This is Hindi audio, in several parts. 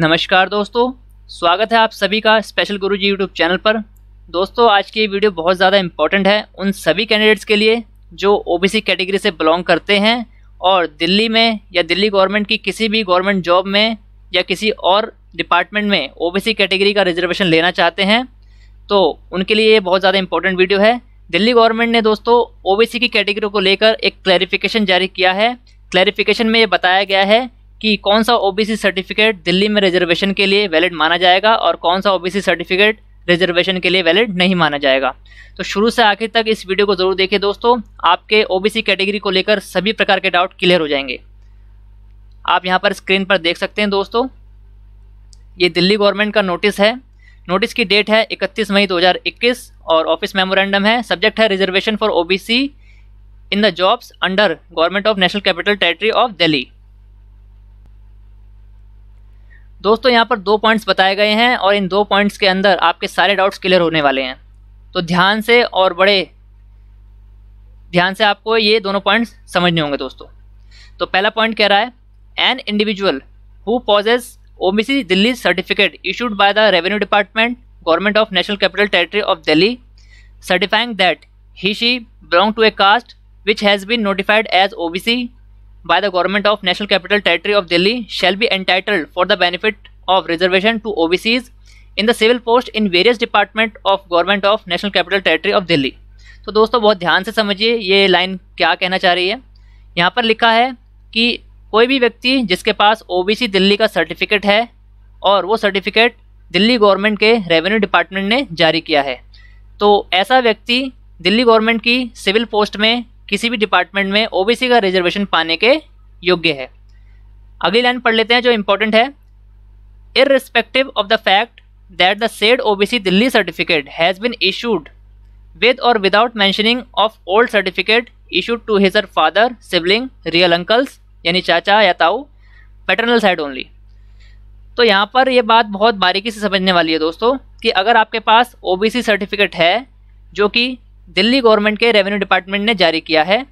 नमस्कार दोस्तों स्वागत है आप सभी का स्पेशल गुरु जी यूट्यूब चैनल पर दोस्तों आज की वीडियो बहुत ज़्यादा इम्पोर्टेंट है उन सभी कैंडिडेट्स के लिए जो ओबीसी कैटेगरी से बिलोंग करते हैं और दिल्ली में या दिल्ली गवर्नमेंट की किसी भी गवर्नमेंट जॉब में या किसी और डिपार्टमेंट में ओ कैटेगरी का रिजर्वेशन लेना चाहते हैं तो उनके लिए ये बहुत ज़्यादा इम्पोर्टेंट वीडियो है दिल्ली गवर्नमेंट ने दोस्तों ओ की कैटेगरी को लेकर एक क्लैरिफिकेशन जारी किया है क्लैरिफिकेशन में ये बताया गया है कि कौन सा ओबीसी सर्टिफिकेट दिल्ली में रिजर्वेशन के लिए वैलिड माना जाएगा और कौन सा ओबीसी सर्टिफिकेट रिजर्वेशन के लिए वैलिड नहीं माना जाएगा तो शुरू से आखिर तक इस वीडियो को ज़रूर देखें दोस्तों आपके ओबीसी कैटेगरी को लेकर सभी प्रकार के डाउट क्लियर हो जाएंगे आप यहाँ पर स्क्रीन पर देख सकते हैं दोस्तों ये दिल्ली गवर्नमेंट का नोटिस है नोटिस की डेट है 31 मई 2021 और ऑफिस मेमोरेंडम है सब्जेक्ट है reservation for OBC in the jobs under government of national capital territory of Delhi दोस्तों यहाँ पर दो पॉइंट्स बताए गए हैं और इन दो पॉइंट्स के अंदर आपके सारे डाउट्स क्लियर होने वाले हैं तो ध्यान से और बड़े ध्यान से आपको ये दोनों पॉइंट्स समझने होंगे दोस्तों तो पहला पॉइंट कह रहा है an individual who possesses OBC Delhi certificate issued by the revenue department government of national capital territory of Delhi certifying that he she belong to a caste which has been notified as OBC by the government of National Capital Territory of Delhi shall be entitled for the benefit of reservation to OBCs in the civil post in various department of government of national capital territory of Delhi तो दोस्तों बहुत ध्यान से समझिए ये लाइन क्या कहना चाह रही है यहाँ पर लिखा है कि कोई भी व्यक्ति जिसके पास ओबीसी दिल्ली का सर्टिफिकेट है और वो सर्टिफिकेट दिल्ली गवर्नमेंट के रेवेन्यू डिपार्टमेंट ने जारी किया है तो ऐसा व्यक्ति दिल्ली गवर्नमेंट की सिविल पोस्ट में किसी भी डिपार्टमेंट में ओबीसी का रिजर्वेशन पाने के योग्य है अगली लाइन पढ़ लेते हैं जो इम्पोर्टेंट है irrespective of the fact that the said O B C Delhi certificate has been issued with और without mentioning of old certificate issued to his her father sibling real uncles यानी चाचा या ताऊ पैटर्नल साइड ओनली तो यहाँ पर यह बात बहुत बारीकी से समझने वाली है दोस्तों कि अगर आपके पास ओ बी सी सर्टिफिकेट है जो कि दिल्ली गवर्नमेंट के रेवेन्यू डिपार्टमेंट ने जारी किया है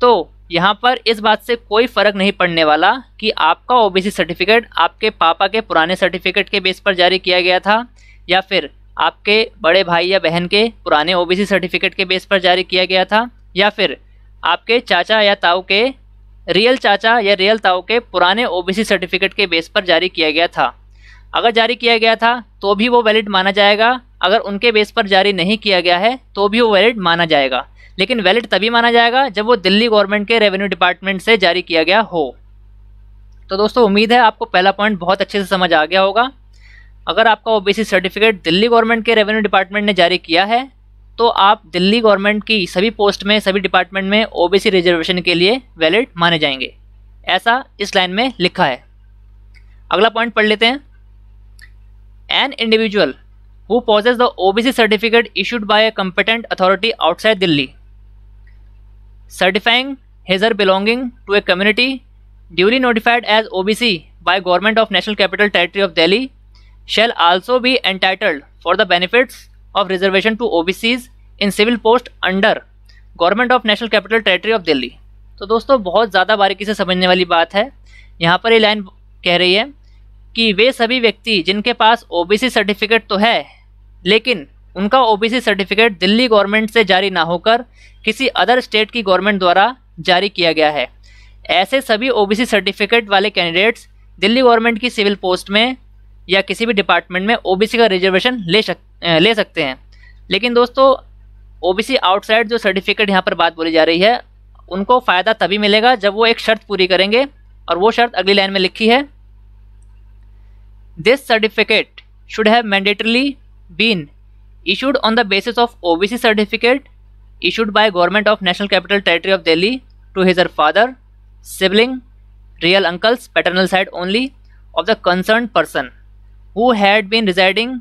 तो यहाँ पर इस बात से कोई फ़र्क नहीं पड़ने वाला कि आपका ओबीसी सर्टिफिकेट आपके पापा के पुराने सर्टिफिकेट के बेस पर जारी किया गया था या फिर आपके बड़े भाई या बहन के पुराने ओबीसी सर्टिफिकेट के बेस पर जारी किया गया था या फिर आपके चाचा या ताऊ के रियल चाचा या रियल ताऊ के पुराने ओबीसी सर्टिफिकेट के बेस पर जारी किया गया था अगर जारी किया गया था तो भी वो वैलिड माना जाएगा अगर उनके बेस पर जारी नहीं किया गया है तो भी वो वैलिड माना जाएगा लेकिन वैलिड तभी माना जाएगा जब वो दिल्ली गवर्नमेंट के रेवेन्यू डिपार्टमेंट से जारी किया गया हो तो दोस्तों उम्मीद है आपको पहला पॉइंट बहुत अच्छे से समझ आ गया होगा अगर आपका ओ सर्टिफिकेट दिल्ली गवर्नमेंट के रेवेन्यू डिपार्टमेंट ने जारी किया है तो आप दिल्ली गवर्नमेंट की सभी पोस्ट में सभी डिपार्टमेंट में ओ रिजर्वेशन के लिए वैलिड माने जाएंगे ऐसा इस लाइन में लिखा है अगला पॉइंट पढ़ लेते हैं an individual who possesses the O B C certificate issued by a competent authority outside Delhi certifying his her belonging to a community duly notified as O B C by government of national capital territory of Delhi shall also be entitled for the benefits of reservation to O B Cs in civil post under government of national capital territory of Delhi तो दोस्तों बहुत ज़्यादा बारीकी से समझने वाली बात है यहाँ पर ये लाइन कह रही है कि वे सभी व्यक्ति जिनके पास ओबीसी सर्टिफिकेट तो है लेकिन उनका ओबीसी सर्टिफिकेट दिल्ली गवर्नमेंट से जारी ना होकर किसी अदर स्टेट की गवर्नमेंट द्वारा जारी किया गया है ऐसे सभी ओबीसी सर्टिफिकेट वाले कैंडिडेट्स दिल्ली गवर्नमेंट की सिविल पोस्ट में या किसी भी डिपार्टमेंट में ओबीसी का रिजर्वेशन ले सक ले सकते हैं लेकिन दोस्तों ओबीसी आउटसाइड जो सर्टिफिकेट यहाँ पर बात बोली जा रही है उनको फ़ायदा तभी मिलेगा जब वो एक शर्त पूरी करेंगे और वो शर्त अगली लाइन में लिखी है this certificate should have mandatorily been issued on the basis of O B C certificate issued by government of national capital territory of Delhi to his her father sibling real uncles paternal side only of the concerned person who had been residing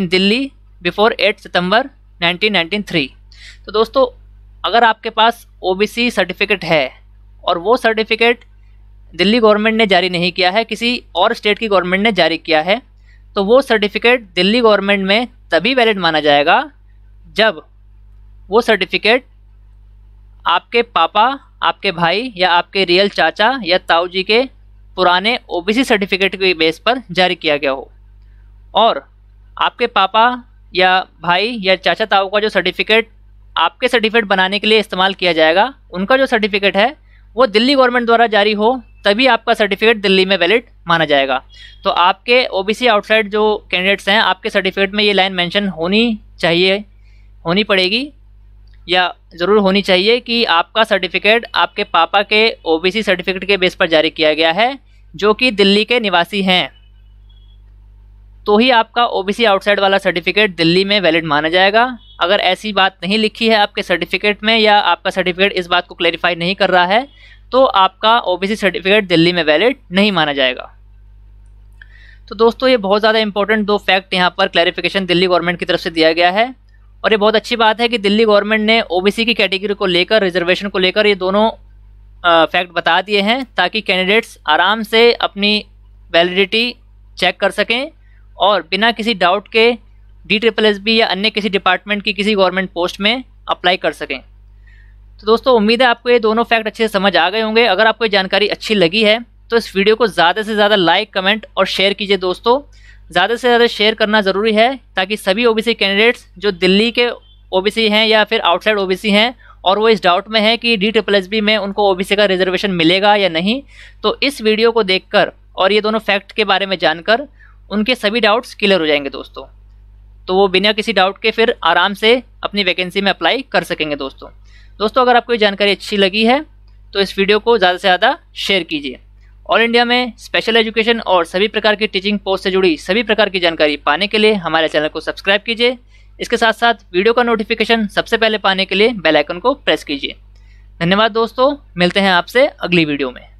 in Delhi before eight September nineteen ninety three तो दोस्तों अगर आपके पास ओ बी सी सर्टिफिकेट है और वो सर्टिफिकेट दिल्ली गवर्नमेंट ने जारी नहीं किया है किसी और स्टेट की गवर्नमेंट ने जारी किया है तो वो सर्टिफिकेट दिल्ली गवर्नमेंट में तभी वैलिड माना जाएगा जब वो सर्टिफिकेट आपके पापा आपके भाई या आपके रियल चाचा या ताऊ जी के पुराने ओबीसी सर्टिफिकेट के बेस पर जारी किया गया हो और आपके पापा या भाई या चाचा ताऊ का जो सर्टिफिकेट आपके सर्टिफिकेट बनाने के लिए इस्तेमाल किया जाएगा उनका जो सर्टिफिकेट है वो दिल्ली गवर्नमेंट द्वारा जारी हो तभी आपका सर्टिफिकेट दिल्ली में वैलिड माना जाएगा तो आपके ओबीसी आउटसाइड जो कैंडिडेट्स हैं आपके सर्टिफिकेट में ये लाइन मेंशन होनी चाहिए होनी पड़ेगी या ज़रूर होनी चाहिए कि आपका सर्टिफिकेट आपके पापा के ओबीसी सर्टिफिकेट के बेस पर जारी किया गया है जो कि दिल्ली के निवासी हैं तो ही आपका ओबीसी आउटसाइड वाला सर्टिफिकेट दिल्ली में वैलिड माना जाएगा अगर ऐसी बात नहीं लिखी है आपके सर्टिफिकेट में या आपका सर्टिफिकेट इस बात को क्लेरिफाई नहीं कर रहा है तो आपका ओबीसी सर्टिफिकेट दिल्ली में वैलिड नहीं माना जाएगा तो दोस्तों ये बहुत ज़्यादा इंपॉर्टेंट दो फैक्ट यहाँ पर क्लैरिफिकेशन दिल्ली गवर्नमेंट की तरफ से दिया गया है और ये बहुत अच्छी बात है कि दिल्ली गवर्नमेंट ने ओ की कैटेगरी को लेकर रिजर्वेशन को लेकर ये दोनों फैक्ट बता दिए हैं ताकि कैंडिडेट्स आराम से अपनी वैलिडिटी चेक कर सकें और बिना किसी डाउट के डी ट्रिपल एस बी या अन्य किसी डिपार्टमेंट की किसी गवर्नमेंट पोस्ट में अप्लाई कर सकें तो दोस्तों उम्मीद है आपको ये दोनों फैक्ट अच्छे से समझ आ गए होंगे अगर आपको जानकारी अच्छी लगी है तो इस वीडियो को ज़्यादा से ज़्यादा लाइक कमेंट और शेयर कीजिए दोस्तों ज़्यादा से ज़्यादा शेयर करना ज़रूरी है ताकि सभी सी कैंडिडेट्स जो दिल्ली के सी हैं या फिर आउटसाइड सी हैं और वो इस डाउट में है कि डी ट्रिपल एस बी में उनको सी का रिजर्वेशन मिलेगा या नहीं तो इस वीडियो को देखकर और ये दोनों फैक्ट के बारे में जानकर उनके सभी डाउट्स क्लियर हो जाएंगे दोस्तों तो वो बिना किसी डाउट के फिर आराम से अपनी वैकेंसी में अप्लाई कर सकेंगे दोस्तों दोस्तों अगर आपको ये जानकारी अच्छी लगी है तो इस वीडियो को ज़्यादा से ज़्यादा शेयर कीजिए ऑल इंडिया में स्पेशल एजुकेशन और सभी प्रकार की टीचिंग पोस्ट से जुड़ी सभी प्रकार की जानकारी पाने के लिए हमारे चैनल को सब्सक्राइब कीजिए इसके साथ साथ वीडियो का नोटिफिकेशन सबसे पहले पाने के लिए बेल आइकन को प्रेस कीजिए धन्यवाद दोस्तों मिलते हैं आपसे अगली वीडियो में